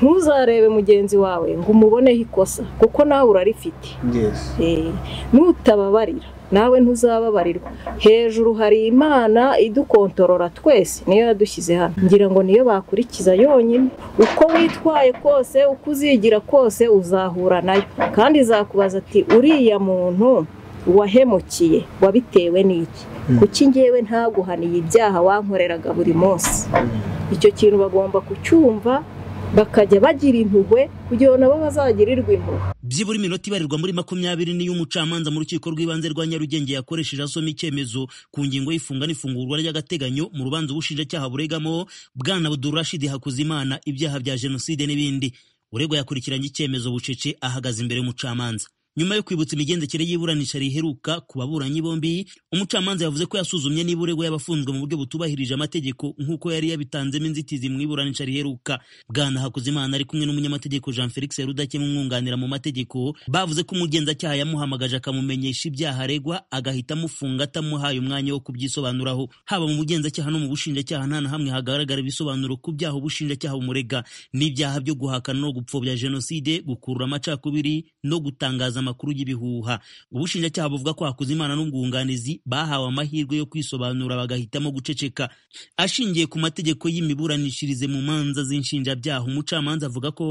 ntuzarebe mugenzi wawe ngo umuboneho ikosa kuko nawe urarifite eh, nutababarira nawe ntuzababarirwa hejuru hari imana idukontorora twese niyo yadushyize hano ngira ngo niyo bakurikiza yonyine uko witwaye kose uko uzigira kose uzahura nayo kandi izakubaza ati uriya muntu wahemukiye wabitewe n'iki hmm. kuki ngewe ntaguhaniye ibyaha wankoreraga buri munsi hmm. icyo kintu bagomba kucyumva bakajya bagira impuhwe kugira ngo nabo bazagirirwe impuhwe byibura iminota ibarirwa muri makumyabiri niyo umucamanza mu rukiko rw'ibanze rwa nyarugenge yakoresheje asoma icyemezo ku ngingo y'ifunga n'ifungurwa ry'agateganyo mu rubanza ubushinjacyaha buregamo bwana abdurashidi hakuzimana ibyaha bya jenoside n'ibindi uregwa yakurikiranye icyemezo bucece ahagaze imbere y'umucamanza nyuma yo kwibutsa imigendekere y'iburanisha riheruka ku baburanyi bombi umucamanza yavuze ko yasuzumye niba urego y'abafunzwe mu buryo butubahirije amategeko nk'uko yari yabitanzemo inzitizi mu iburanisha riheruka bwana hakuzimana ari kumwe n'umunyamategeko jean felix rudakemwa umwunganira mu mategeko bavuze ko umugenzacyaha yamuhamagaje akamumenyesha ibyaha aregwa agahita amufunga atamuhaye umwanya wo kubyisobanuraho haba mu bugenzacyaha no mu bushinjacyaha nta na hamwe hagaragara ibisobanuro ku byaha ubushinjacyaha bumurega n'ibyaha byo guhakana no gupfobya jenoside gukurura amacakubiri no gutangaza amakuru ry’ibihuha ubushinjacyaha buvuga ko Hakuzimana n'umwunganizi bahawe amahirwe yo kwisobanura bagahitamo guceceka ashingiye ku mategeko y'imiburanishirize mu manza z'inshinjabyaha umucamanza avuga ko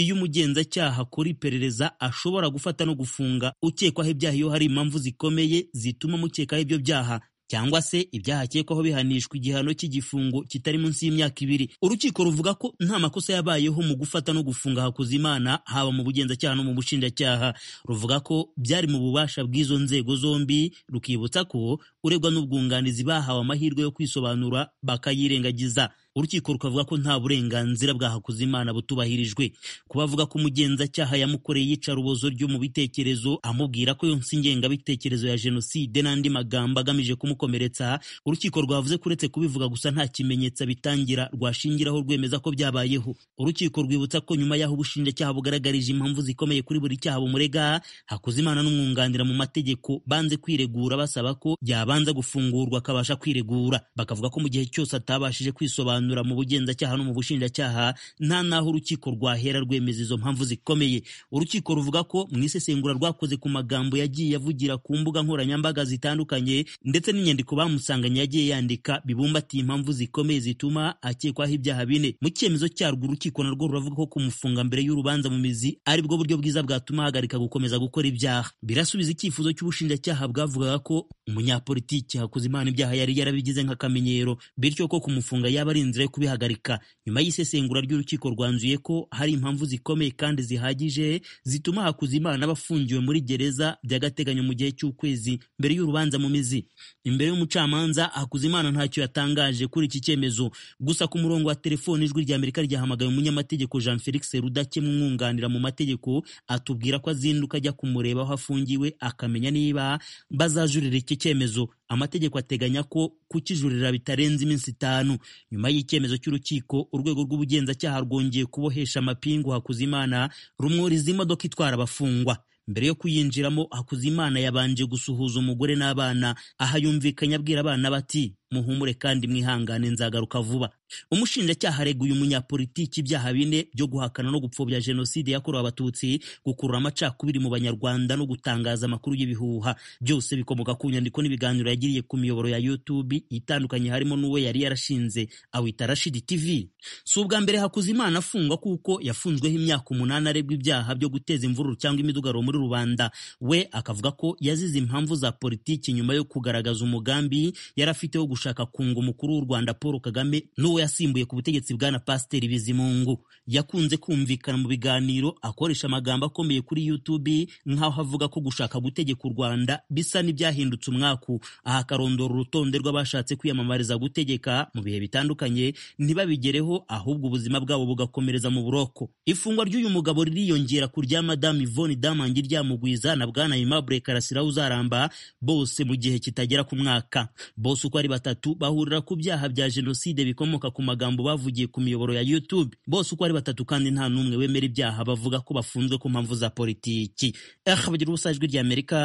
iyo umugenzacyaha akora iperereza ashobora gufata no gufunga ukekwaho ibyaha iyo hari impamvu zikomeye zituma amukekaho ibyo byaha cyangwa se ibyaha akekwaho bihanishwa igihano cy'igifungo kitari munsi y'imyaka ibiri urukiko ruvuga ko nta makosa yabayeho mu gufata no gufunga Hakuzimana haba mu bugenzacyaha no mu bushinjacyaha ruvuga ko byari mu bubasha bw'izo nzego zombi rukibutsa ko uregwa n'ubwunganizi bahawe amahirwe yo kwisobanura bakayirengagiza urukiko rukavuga ko nta burenganzira bwa Hakuzimana butubahirijwe kuba avuga ko umugenzacyaha yamukoreye iyicarubozo ryo mu bitekerezo amubwira ko yonsa ingengabitekerezo ya jenoside n'andi magambo agamije kumukomeretsa urukiko rwavuze kuretse kubivuga gusa nta kimenyetso bitangira rwashingiraho rwemeza ko byabayeho urukiko rwibutsa ko nyuma y'aho ubushinjacyaha bugaragarije impamvu zikomeye kuri buri cyaha bumurega Hakuzimana n'umwunganira mu mategeko banze kwiregura basaba ko yabanza gufungurwa akabasha kwiregura bakavuga ko mu gihe cyose atabashije kwisobanura kubisobanura mu bugenzacyaha no mu bushinjacyaha nta n'aho urukiko rwahera rwemeza izo mpamvu zikomeye urukiko ruvuga ko mu isesengura rwakoze ku magambo yagiye avugira ku mbuga nkoranyambaga zitandukanye ndetse n'inyandiko bamusanganye yagiye yandika bibumbatiye impamvu zikomeye zituma akekwaho ibyaha bine mu cyemezo cyarwo urukiko narwo ruravuga ko kumufunga mbere y'urubanza mu mizi ari bwo buryo bwiza bwatuma ahagarika gukomeza gukora ibyaha birasubiza icyifuzo cy'ubushinjacyaha bwavugaga ko umunyapolitiki hakuze imana ibyaha yari yarabigize nk'akamenyero bityo ko kumufunga yaba ari imyanzuro yo kubihagarika nyuma y'isesengura ry'urukiko rwanzuye ko hari impamvu zikomeye kandi zihagije zituma Hakuzimana abafungiwe muri gereza by'agateganyo mu gihe cy'ukwezi mbere y'urubanza mu mizi imbere y'umucamanza Hakuzimana ntacyo yatangaje kuri iki cyemezo gusa ku murongo wa telefoni ijwi rya Amerika ryahamagaye umunyamategeko Jean Felix Rudakemwa umwunganira mu mategeko atubwira ko azinduka ajya kumureba aho afungiwe akamenya niba bazajurira iki cyemezo amategeko ateganya ko kukijurira bitarenze iminsi itanu nyuma y'icyemezo cy'urukiko urwego rw'ubugenzacyaha rwongeye kubohesha amapingu Hakuzimana rumwuriza imodoka itwara abafungwa mbere yo kuyinjiramo Hakuzimana yabanje gusuhuza umugore n'abana aha yumvikanye abwira abana bati muhumure kandi mwihangane nzagaruka vuba umushinjacyaha areguye umunyapolitiki ibyaha bine byo guhakana no gupfobya jenoside yakorewe abatutsi gukurura amacakubiri mu banyarwanda no gutangaza amakuru y'ibihuha byose bikomoka ku nyandiko n'ibiganiro yagiriye ku miyoboro ya youtube itandukanye harimo n'uwo yari yarashinze awita rashidi tv si ubwa mbere hakuzimana afungwa kuko yafunzweho imyaka umunani aregwa ibyaha byo guteza imvururu cyangwa imidugararo muri rubanda we akavuga ko yazize impamvu za politiki nyuma yo kugaragaza umugambi yari afite wo gushaka kunga umukuru w'u Rwanda Paul Kagame n'uwo yasimbuye ku butegetsi bwa na Pasiteri Bizimungu yakunze kumvikana mu biganiro akoresha amagambo akomeye kuri YouTube nk'aho avuga ko gushaka gutegeka u Rwanda bisa n'ibyahindutse umwaku aha akarondora urutonde rw'abashatse kwiyamamariza gutegeka mu bihe bitandukanye ntibabigereho ahubwo ubuzima bwabo bugakomereza mu buroko ifungwa ry'uyu mugabo ririyongera ku rya Madame Yvonne Damangi ryamugwiza na bwana Aimable Karasira uzaramba bose mu gihe kitagera ku mwaka bose uko ari batatu batatu bahurira ku byaha bya jenoside bikomoka ku magambo bavugiye ku miyoboro ya YouTube bose uko ari batatu kandi nta n'umwe wemera ibyaha bavuga ko bafunzwe ku mpamvu za politiki eh bagira ubusa ijwi ry'Amerika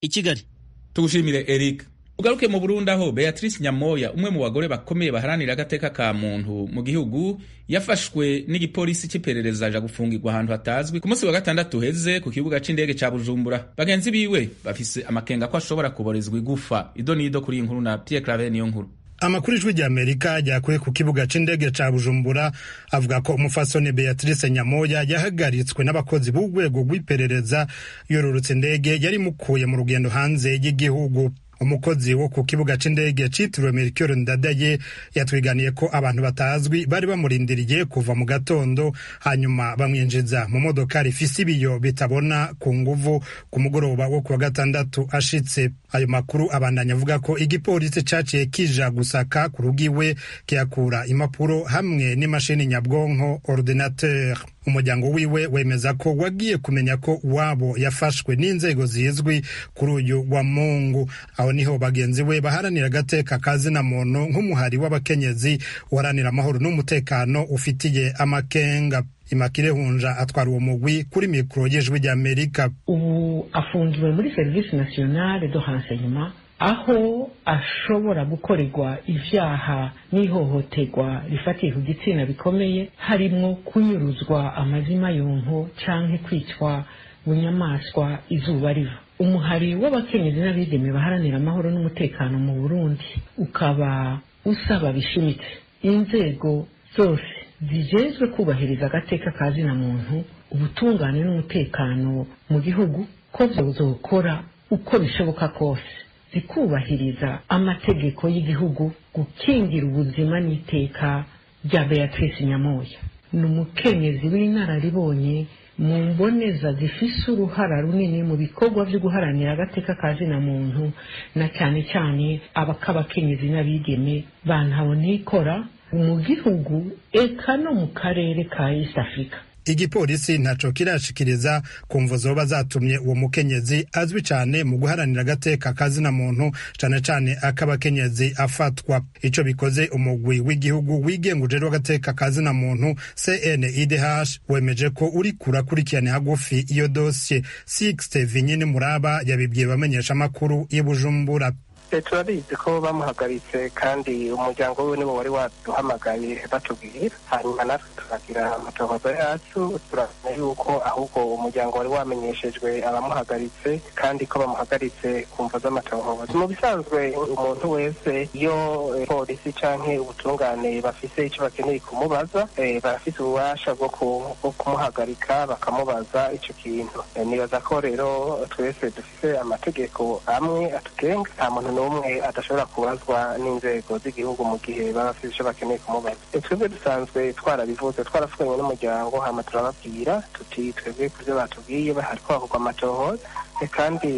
i Kigali tugushimire Eric ugaruke mu Burundi aho Beatrice Nyamoya umwe mu bagore bakomeye baharanira agateka ka muntu mu gihugu yafashwe n'igipolisi cy'iperereza aja gufungirwa ahantu hatazwi ku munsi wa gatandatu heze ku kibuga c'indege ca Bujumbura bagenzi biwe bafise amakenga ko ashobora kuborezwa igufa ido nido kuri inkuru na Pierre clave niyo nkuru amakuru ijwi ry'amerika ryakuye ku kibuga c'indege ca bujumbura avuga ko umufasoni beatrice nyamoya yahagaritswe n'abakozi b'urwego rw'iperereza yororotse indege yari mukuye mu rugendo hanze y'igihugu umukozi wo ku kibuga c'indege citiriwe Melchior Ndadaye yatwiganiye ko abantu batazwi bari bamurindiriye kuva mu gatondo hanyuma bamwinjiza mu modokari ifise ibiyo bitabona ku nguvu ku mugoroba wo kuwa gatandatu ashitse ayo makuru abandanya avuga ko igipolisi caciye kija gusaka ku rugiwe kiyakura impapuro hamwe n'imashini nyabwonko ordinateur umuryango wiwe wemeza ko wagiye kumenya ko wabo yafashwe n'inzego zizwi kuri uyu wa Mungu aho niho bagenzi we baharanira agateka na muntu nk'umuhari w'abakenyezi uharanira amahoro n'umutekano ufitiye amakenga Imakire Hunja atwara uwo mugwi kuri mikoro y'ijwi ry'Amerika ubu afunzwe muri serivisi nasiyonale do haranseyuma aho ashobora gukorerwa ibyaha n'ihohoterwa rifatiye ku gitsina bikomeye harimo kunyuruzwa amazima yonko canke kwicwa bunyamaswa izuba riva umuhari w'abakenyezi n'abigeme baharanira amahoro n'umutekano mu burundi ukaba usaba bishimitse inzego zose zijejwe kubahiriza agateka ka zina muntu ubutungane n'umutekano mu gihugu ko byozokora uko bishoboka kose si kubahiriza amategeko y'igihugu gukingira ubuzima n'iteka rya beatrice nyamoya ni umukenyezi w'inararibonye mu mboneza zifise uruhara runini mu bikorwa byo guharanira agateka ka zina muntu na cyane cyane abakabakenyezi n'abigeme bantabonikora mu gihugu eka no mu karere ka east africa igipolisi ntaco kirashikiriza ku mvo zoba zatumye uwo mukenyezi azwi cyane mu guharanira agateka kazi na muntu cane cane ak'abakenyezi afatwa ico bikoze umugwi w'igihugu wigenguje kazi na muntu CNIDH wemeje ko uri urakurikirana hagufi iyo dosiye Sixte Vinyini Muraba yabibwiye bamenyesha amakuru y’ibujumbura. Eh, turabizi ko bamuhagaritse kandi umuryango we niwo wari waduhamagaye batubwira hanyuma natwe turagira amatohoza yacu turabona yuko ahubwo umuryango wari wamenyeshejwe abamuhagaritse kandi ko bamuhagaritse ku mva z'amatohoza mu bisanzwe umuntu wese iyo eh, polisi cyangwa ubutungane bafise icyo bakeneye kumubaza eh, barafite ububasha bwo kumuhagarika bakamubaza icyo kintu nibaza ko rero twese dufite amategeko amwe atugenga nta muntu n'umwe adashobora kubazwa n'inzego z'igihugu mu gihe baba bafite icyo bakeneye kumubaza twebwe dusanzwe twarabivutse twaravuganye n'umuryango hama turababwira tuti twebwe ku byo batubwiye hariko hakorwa amatohoza kandi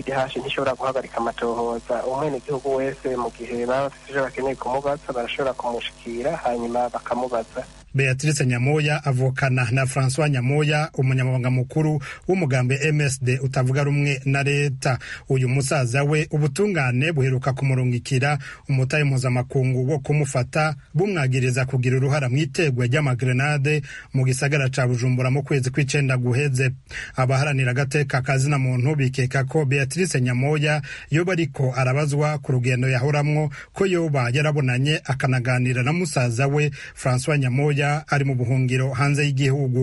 idhashi ntishobora guhagarika amatohoza umwenegihugu wese mu gihe baba bafite icyo bakeneye kumubaza barashobora kumushikira hanyuma bakamubaza Beatrice Nyamoya avukana na Francois Nyamoya umunyamabanga mukuru w'umugambi MSD utavuga rumwe na leta uyu musaza we ubutungane buheruka kumurungikira umutahe mpuzamakungu wo kumufata bumwagiriza kugira uruhara mu itegwa ry'amagrenade mu gisagara ca Bujumbura mu kwezi kw'icenda guheze abaharanira agateka kazina muntu bikeka ko Beatrice Nyamoya yoba ariko arabazwa ku rugendo yahoramwo ko yoba yarabonanye akanaganira na musaza we Francois Nyamoya rya ari mu buhungiro hanze y'igihugu